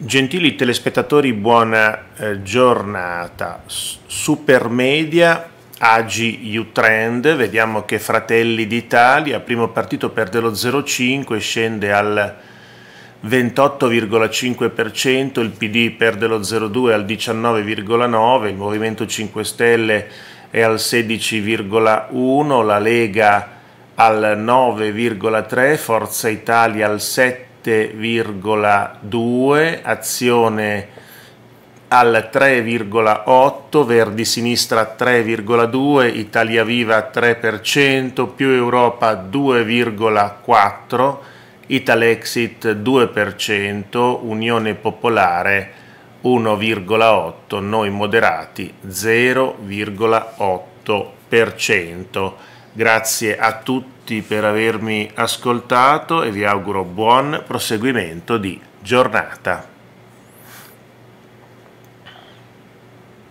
Gentili telespettatori, buona eh, giornata. Supermedia, Agi U-Trend, vediamo che Fratelli d'Italia, primo partito perde lo 0,5, scende al 28,5%, il PD perde lo 0,2 al 19,9, il Movimento 5 Stelle è al 16,1, la Lega al 9,3, Forza Italia al 7, 7,2 azione al 3,8 Verdi Sinistra 3,2 Italia Viva 3% più Europa 2,4 Italexit 2% Unione Popolare 1,8 Noi Moderati 0,8% Grazie a tutti per avermi ascoltato e vi auguro buon proseguimento di giornata.